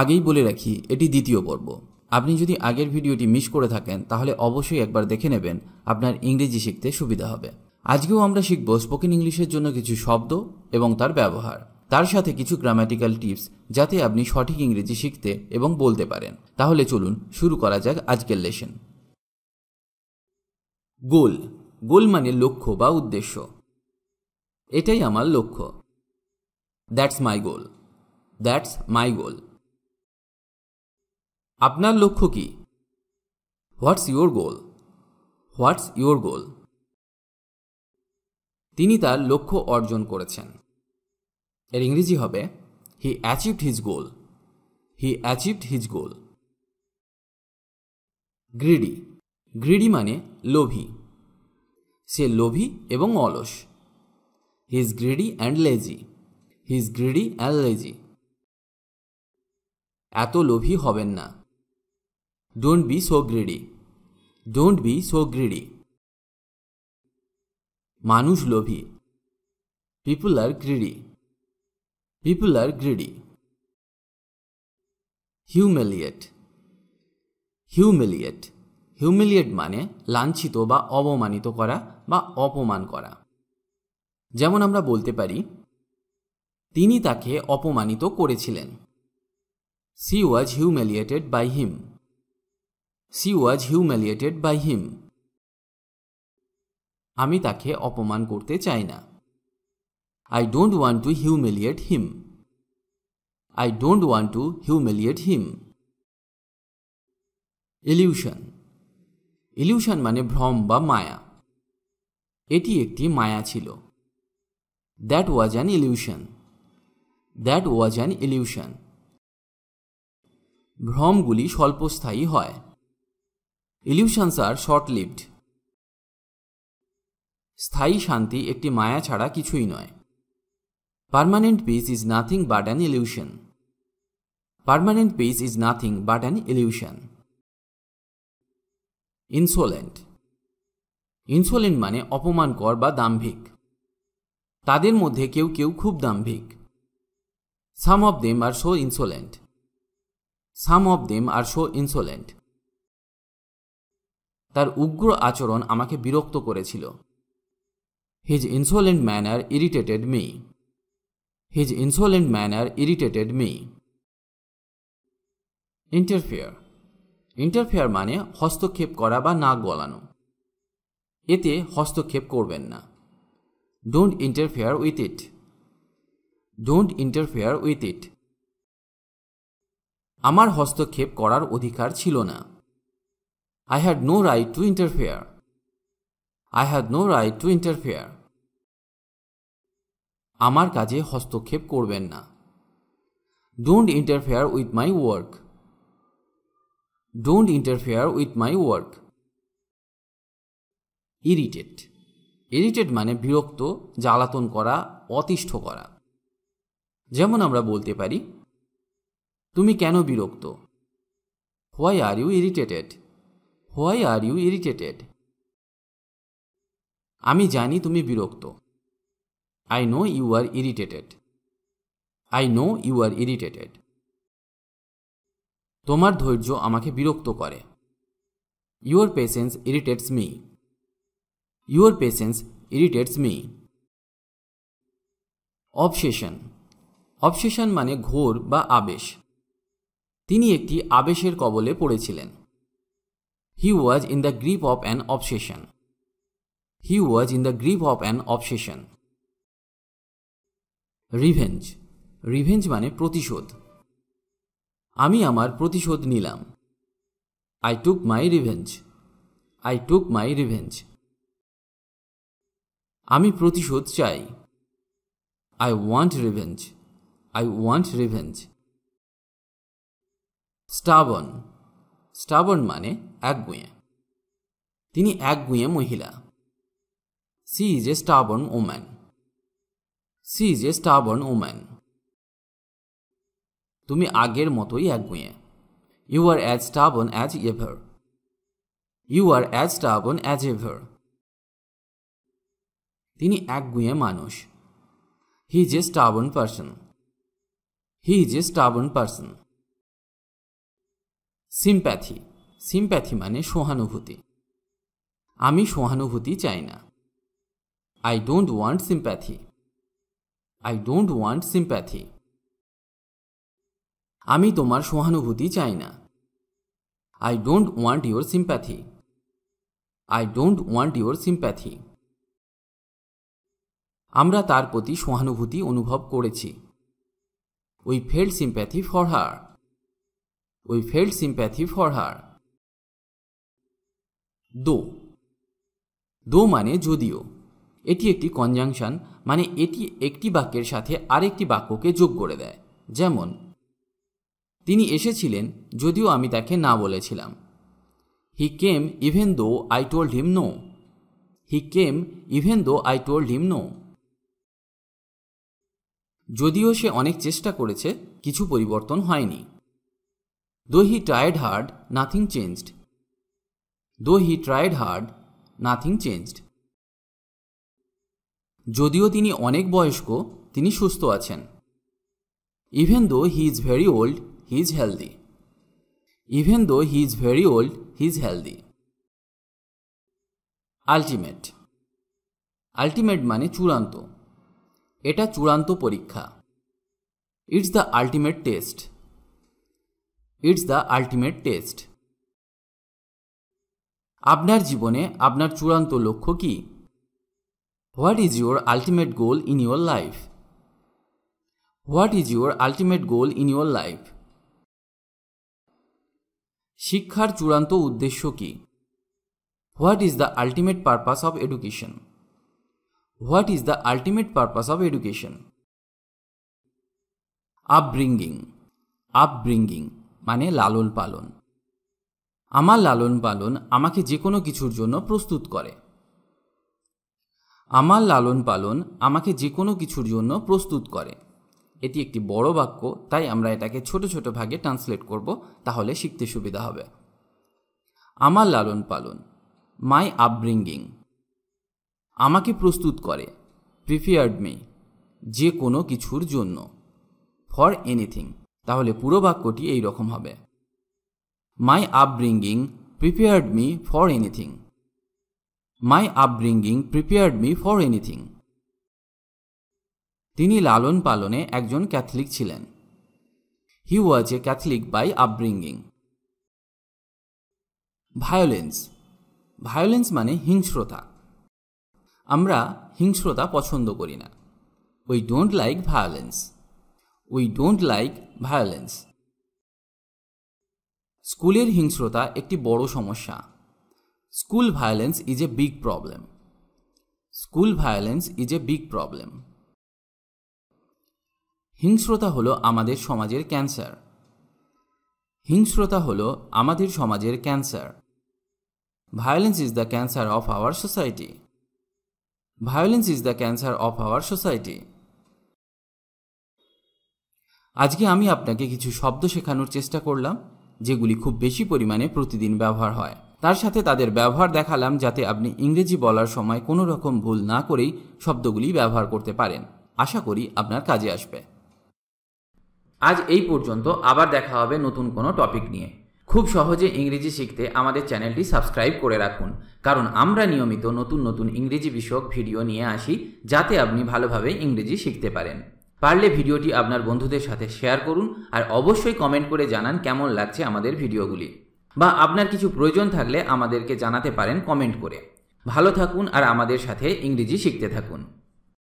আগেই বলে রাখি এটি দ্বিতীয় পর্ব আপনি যদি আগের ভিডিওটি মিস করে থাকেন তাহলে অবশ্যই একবার দেখে নেবেন আপনার ইংরেজি শিখতে সুবিধা হবে আজকেও আমরা শিখব স্পোকেন ইংলিশের জন্য কিছু শব্দ এবং তার ব্যবহার তার সাথে কিছু গ্রামাটিক্যাল টিপস যাতে আপনি সঠিক ইংরেজি শিখতে এবং বলতে পারেন তাহলে চলুন শুরু করা যাক আজকের লেশন গোল গোল মানে লক্ষ্য বা উদ্দেশ্য এটাই আমার লক্ষ্য that's my goal that's my গোল আপনার লক্ষ্য কি what's your goal what's your goal তিনি তার লক্ষ্য অর্জন করেছেন এর ইংরেজি হবে he achieved his goal he achieved his goal greedy greedy মানে লোভী সে লোভী এবং অলস he is greedy and lazy he is greedy and lazy এত লোভী হবেন না Don't be so greedy don't be so greedy মানুষ লোভী people are greedy people are greedy humiliate humiliate humiliate মানে লাঞ্ছিত বা অবমানিত করা বা অপমান করা যেমন আমরা বলতে পারি তিনি তাকে অপমানিত করেছিলেন she was humiliated by him she was humiliated by him আমি তাকে অপমান করতে চাই না I don't want to humiliate him I don't want to humiliate him illusion illusion মানে ভ্রম বা মায়া এটি একটি মায়া ছিল that was an illusion that was an illusion ভ্রমগুলি স্বল্পস্থায়ী হয় ইলিউশনস আর শর্ট লিভড স্থায়ী শান্তি একটি মায়া ছাড়া কিছুই নয় permanent peace is nothing but an illusion permanent peace is nothing but an illusion insolent insolent মানে অপমানকর বা দাম্ভিক তাদের মধ্যে কেউ কেউ খুব দাম্ভিক some of them are show insolent some of them are show insolent তার উগ্র আচরণ আমাকে বিরক্ত করেছিল his insolent manner irritated me his insolent manner irritated me interfere interfere মানে হস্তক্ষেপ করা বা নাক গলানো এতে হস্তক্ষেপ করবেন না don't interfere with it don't interfere with it আমার হস্তক্ষেপ করার অধিকার ছিল না I had no right to interfere. I had no right to interfere. আমার কাজে হস্তক্ষেপ করবেন না don't interfere with my work don't interfere with my work irritate irritate মানে বিরক্ত জ্বালাতন করা অতিষ্ঠ করা যেমন আমরা বলতে পারি তুমি কেন বিরক্ত why are you irritated why are you irritated আমি জানি তুমি বিরক্ত I know you are irritated I know you are irritated তোমার ধৈর্য আমাকে বিরক্ত করে your patience irritates me your patience irritates me obsession obsession মানে ঘোর বা আবেশ তিনি একটি আবেশের কবলে পড়েছিলেন he was in the grip of an obsession he was in the grip of an obsession revenge revenge মানে প্রতিশোধ আমি আমার প্রতিশোধ নিলাম I took my revenge I took my revenge আমি প্রতিশোধ চাই I want revenge I want revenge stubborn stubborn মানে একগুঁয়ে তিনি একগুঁয়ে মহিলা she is a stubborn woman she is a stubborn woman তুমি আগের মতোই একগুঁয়ে you are as stubborn as ever you are as stubborn as ever তিনি একগুঁয়ে মানুষ he is a stubborn person he is a stubborn person sympathy sympathy মানে সহানুভূতি আমি সহানুভূতি চাই না I don't want sympathy I don't want sympathy আমি তোমার সহানুভূতি চাই না I don't want your sympathy I don't want your sympathy আমরা তার প্রতি সহানুভূতি অনুভব করেছি we felt sympathy for her We felt sympathy for her though though মানে যদিও এটি একটি কনজাংশন মানে এটি একটি বাক্যের সাথে আরেকটি বাক্যকে যোগ করে দেয় যেমন তিনি এসেছিলেন যদিও আমি তাকে না বলেছিলাম he came even though I told him no he came even though I told him no যদিও সে অনেক চেষ্টা করেছে কিছু পরিবর্তন হয়নি though he tried hard, nothing changed though he tried hard, nothing changed যদিও তিনি অনেক বয়স্ক তিনি সুস্থ আছেন even though he is very old he is healthy even though he is very old he is healthy ultimate ultimate মানে চূড়ান্ত এটা চূড়ান্ত পরীক্ষা it's the ultimate test it's the ultimate test আপনার জীবনে আপনার চূড়ান্ত লক্ষ্য কি what is your ultimate goal in your life what is your ultimate goal in your life শিক্ষার চূড়ান্ত উদ্দেশ্য কি what is the ultimate purpose of education what is the ultimate purpose of education upbringing upbringing মানে লালন পালন আমার লালন পালন আমাকে যে কোনো কিছুর জন্য প্রস্তুত করে আমার লালন পালন আমাকে যে কোনো কিছুর জন্য প্রস্তুত করে এটি একটি বড় বাক্য তাই আমরা এটাকে ছোট ছোট ভাগে ট্রান্সলেট করব তাহলে শিখতে সুবিধা হবে আমার লালন পালন মাই আপব্রিঙ্গিং আমাকে প্রস্তুত করে প্রিফিয়ার্ড মি যে কোনো কিছুর জন্য ফর এনিথিং তাহলে পুরো বাক্যটি এই রকম হবে my upbringing prepared me for anything my upbringing prepared me for anything তিনি লালন পালনে একজন ক্যাথলিক ছিলেন he was a Catholic by upbringing violence violence মানে হিংস্রতা আমরা হিংস্রতা পছন্দ করি না we don't like violence we don't like violence স্কুলের হিংস্রতা একটি বড় সমস্যা school violence is a big problem school violence is a big problem হিংস্রতা হলো আমাদের সমাজের ক্যান্সার হিংস্রতা হলো আমাদের সমাজের cancer violence is the cancer of our society violence is the cancer of our society আজকে আমি আপনাকে কিছু শব্দ শেখানোর চেষ্টা করলাম যেগুলি খুব বেশি পরিমাণে প্রতিদিন ব্যবহার হয় তার সাথে তাদের ব্যবহার দেখালাম যাতে আপনি ইংরেজি বলার সময় কোনো রকম ভুল না করেই শব্দগুলি ব্যবহার করতে পারেন আশা করি আপনার কাজে আসবে আজ এই পর্যন্ত আবার দেখা হবে নতুন কোনো টপিক নিয়ে খুব সহজে ইংরেজি শিখতে আমাদের চ্যানেলটি সাবস্ক্রাইব করে রাখুন কারণ আমরা নিয়মিত নতুন নতুন ইংরেজি বিষয়ক ভিডিও নিয়ে আসি যাতে আপনি ভালোভাবে ইংরেজি শিখতে পারেন পারলে ভিডিওটি আপনার বন্ধুদের সাথে শেয়ার করুন আর অবশ্যই কমেন্ট করে জানান কেমন লাগছে আমাদের ভিডিওগুলি বা আপনার কিছু প্রয়োজন থাকলে আমাদেরকে জানাতে পারেন কমেন্ট করে ভালো থাকুন আর আমাদের সাথে ইংরেজি শিখতে থাকুন